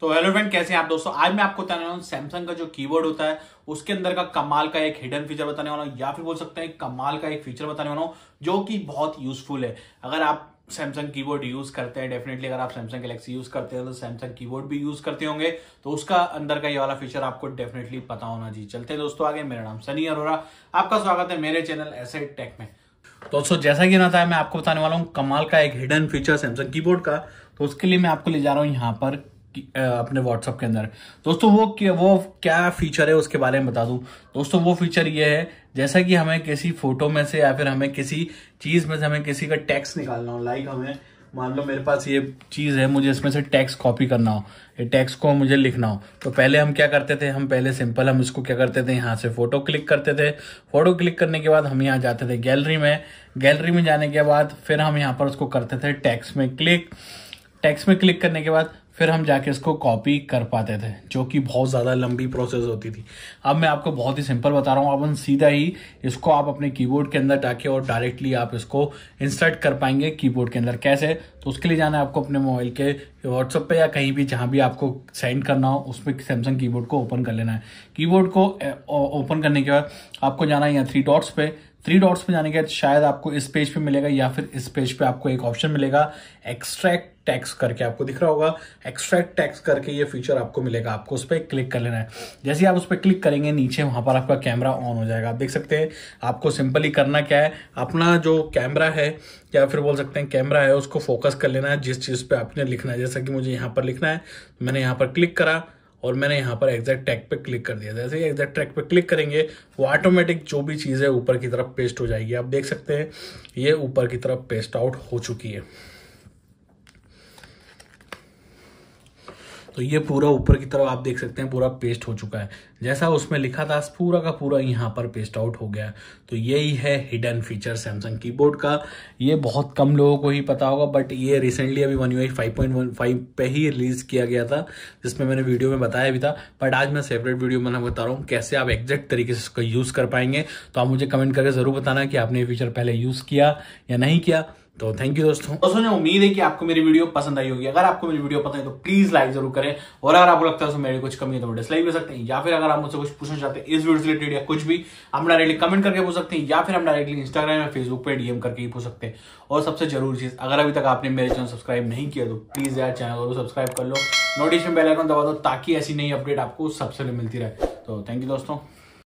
तो hello friend कैसे हैं आप दोस्तों आज मैं आपको बताने वाला हूँ सैमसंग का जो कीबोर्ड होता है उसके अंदर का कमाल का एक हिडन फीचर बताने वाला हूँ या फिर बोल सकते हैं कमाल का एक फीचर बताने वाला हूँ जो कि बहुत यूजफुल है अगर आप सैमसंग कीबोर्ड यूज करते हैं डेफिनेटली अगर आप सैमसंग गैलेक्सी यूज करते हैं तो सैमसंग कीबोर्ड भी यूज करते होंगे तो उसका अंदर का ये वाला फीचर आपको डेफिनेटली पता होना चाहिए चलते हैं दोस्तों आगे मेरा नाम सनी अरोरा आपका स्वागत है मेरे चैनल ऐसे टेक में तो दोस्तों जैसा कि ना था मैं आपको बताने वाला हूँ कमाल का एक हिडन फीचर सैमसंग कीबोर्ड का तो उसके लिए मैं आपको ले जा रहा हूँ यहाँ पर अपने व्हाट्सअप के अंदर दोस्तों वो क्या वो क्या फीचर है उसके बारे में बता दूं दोस्तों वो फीचर ये है जैसा कि हमें किसी फोटो में से या फिर हमें किसी चीज़ में से हमें किसी का टैक्स निकालना हो लाइक हमें मान लो मेरे पास ये चीज़ है मुझे इसमें से टैक्स कॉपी करना हो ये टैक्स को मुझे लिखना हो तो पहले हम क्या करते थे हम पहले सिंपल हम इसको क्या करते थे यहाँ से फ़ोटो क्लिक करते थे फ़ोटो क्लिक करने के बाद हम यहाँ जाते थे गैलरी में गैलरी में जाने के बाद फिर हम यहाँ पर उसको करते थे टैक्स में क्लिक टैक्स में क्लिक करने के बाद फिर हम जाके इसको कॉपी कर पाते थे जो कि बहुत ज़्यादा लंबी प्रोसेस होती थी अब मैं आपको बहुत ही सिंपल बता रहा हूँ अपन सीधा ही इसको आप अपने कीबोर्ड के अंदर डाके और डायरेक्टली आप इसको इंसर्ट कर पाएंगे कीबोर्ड के अंदर कैसे तो उसके लिए जाना है आपको अपने मोबाइल के व्हाट्सअप पे या कहीं भी जहाँ भी आपको सेंड करना हो उसमें सैमसंग कीबोर्ड को ओपन कर लेना है कीबोर्ड को ओपन करने के बाद आपको जाना है यहाँ थ्री डॉट्स पर थ्री डॉट्स पे जाने के बाद शायद आपको इस पेज पे मिलेगा या फिर इस पेज पे आपको एक ऑप्शन मिलेगा एक्सट्रैक्ट टैक्स करके आपको दिख रहा होगा एक्सट्रैक्ट टैक्स करके ये फीचर आपको मिलेगा आपको उस पर क्लिक कर लेना है जैसे आप उस पर क्लिक करेंगे नीचे वहां पर आपका कैमरा ऑन हो जाएगा आप देख सकते हैं आपको सिंपली करना क्या है अपना जो कैमरा है या फिर बोल सकते हैं कैमरा है उसको फोकस कर लेना है जिस चीज़ पर आपने लिखना है जैसा कि मुझे यहाँ पर लिखना है मैंने यहाँ पर क्लिक करा और मैंने यहाँ पर एग्जैक्ट ट्रैक पे क्लिक कर दिया जैसे ही एग्जैक्ट ट्रैक पे क्लिक करेंगे वो ऑटोमेटिक जो भी चीज़ है ऊपर की तरफ पेस्ट हो जाएगी आप देख सकते हैं ये ऊपर की तरफ पेस्ट आउट हो चुकी है तो ये पूरा ऊपर की तरफ आप देख सकते हैं पूरा पेस्ट हो चुका है जैसा उसमें लिखा था पूरा का पूरा यहाँ पर पेस्ट आउट हो गया तो यही है हिडन फीचर सैमसंग कीबोर्ड का ये बहुत कम लोगों को ही पता होगा बट ये रिसेंटली अभी one U five point one five पे ही रिलीज किया गया था जिसमें मैंने वीडियो में बताया भी था बट आज मैं सेपरेट वीडियो बना बता रहा हूँ कैसे आप एग्जैक्ट तरीके से इसका यूज़ कर पाएंगे तो आप मुझे कमेंट करके ज़रूर बताना कि आपने ये फीचर पहले यूज़ किया या नहीं किया तो थैंक यू दोस्तों दोस्तों ने उम्मीद है कि आपको मेरी वीडियो पसंद आई होगी अगर आपको मेरी वीडियो पसंद है तो प्लीज लाइक जरूर करें और अगर आपको लगता है तो मेरी कुछ कमी है तो डिसलाइक कर सकते हैं या फिर अगर आप मुझसे कुछ पूछना चाहते हैं इस वीडियो से रिलेटेड या कुछ भी आप डायरेक्टली कमेंट करके पूछ सकते हैं या फिर हम डायरेक्टली इंस्टाग्राम या फेसबुक पर डीएम करके ही पूछ सकते हैं और सबसे जरूरी चीज अगर अभी तक आपने मेरे चैनल सब्सक्राइब नहीं किया तो प्लीज यार चैनल को सब्सक्राइब कर लो नोटिफिकेशन बेल आइकन दबा दो ताकि ऐसी नई अपडेट आपको सबसे मिलती रहे तो थैंक यू दोस्तों